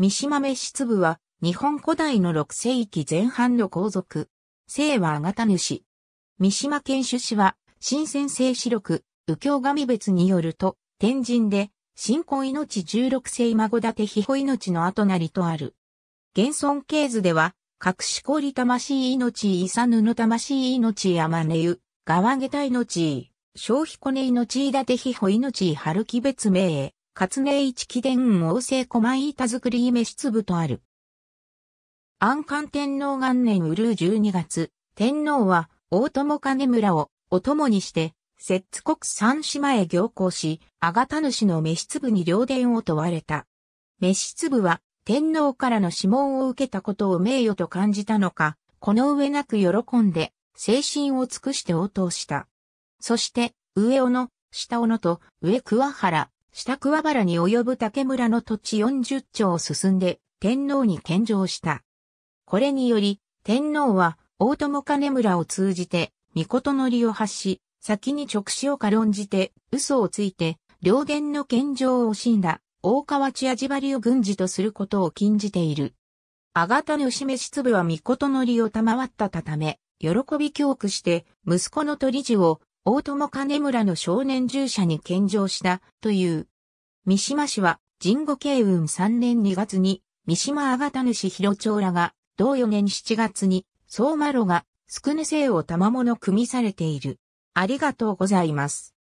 三島目質部は、日本古代の六世紀前半の皇族。姓はあがた主。三島県主氏は、新鮮性視録、右京神別によると、天神で、新婚命十六世孫立て秘保命の後なりとある。現存系図では、隠し氷魂命いさぬの魂命山根湯、ゆ、下わた命消費骨命伊達秘非保命春木別名へ。勝根一貴伝王政リ板作りツ粒とある。安官天皇元年ウルー12月、天皇は大友金村をお供にして、摂津国三島へ行行し、あがた主のツブに領伝を問われた。ツブは天皇からの諮問を受けたことを名誉と感じたのか、この上なく喜んで、精神を尽くして応答した。そして、上尾の、下尾のと、上桑原、下桑原に及ぶ竹村の土地40丁を進んで、天皇に献上した。これにより、天皇は、大友金村を通じて、御事のりを発し、先に直視を軽んじて、嘘をついて、両元の献上を惜しんだ、大河内味張りを軍事とすることを禁じている。あがたぬしめしつぶは御事のりを賜ったため、喜び教区して、息子の鳥次を大友金村の少年従者に献上したという。三島氏は、神後慶運3年2月に、三島あがた主広長らが、同4年7月に、相馬炉が、宿根生を賜物組みされている。ありがとうございます。